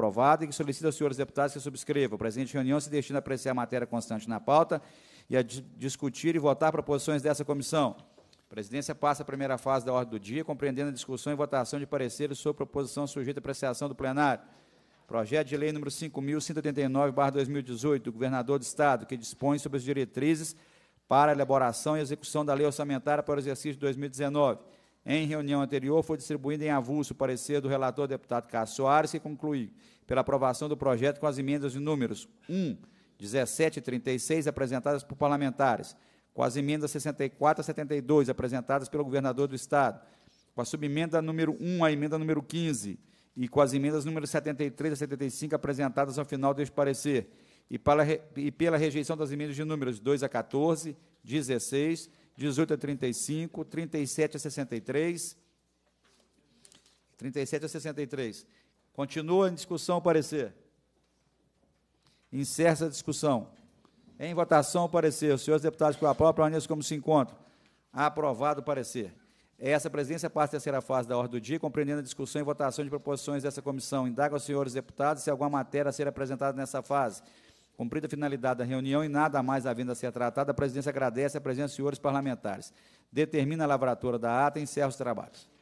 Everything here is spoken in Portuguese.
aprovado e que solicita aos senhores deputados que subscrevam. O presente reunião se destina a apreciar a matéria constante na pauta e a discutir e votar proposições dessa comissão. A presidência passa a primeira fase da ordem do dia, compreendendo a discussão e votação de pareceres sobre proposição sujeita à apreciação do plenário. Projeto de lei número 5.189-2018, do governador do Estado, que dispõe sobre as diretrizes para elaboração e execução da lei orçamentária para o exercício de 2019 em reunião anterior, foi distribuído em avulso o parecer do relator deputado Cássio Soares, que conclui pela aprovação do projeto com as emendas de números 1, 17 e 36, apresentadas por parlamentares, com as emendas 64 a 72, apresentadas pelo governador do Estado, com a subemenda número 1 à emenda número 15 e com as emendas número 73 a 75 apresentadas ao final deste parecer, e, pela rejeição das emendas de números 2 a 14, 16, 18 a 35, 37 a 63. 37 a 63. Continua em discussão o parecer. Encerra a discussão. Em votação o parecer. Os senhores deputados que aprovam, permaneçam como se encontram. Aprovado o parecer. Essa presidência passa a terceira fase da ordem do dia, compreendendo a discussão e votação de proposições dessa comissão. Indaga aos senhores deputados se alguma matéria a ser apresentada nessa fase. Cumprida a finalidade da reunião e nada mais havendo a ser tratado, a presidência agradece a presença dos senhores parlamentares. Determina a lavratura da ata e encerra os trabalhos.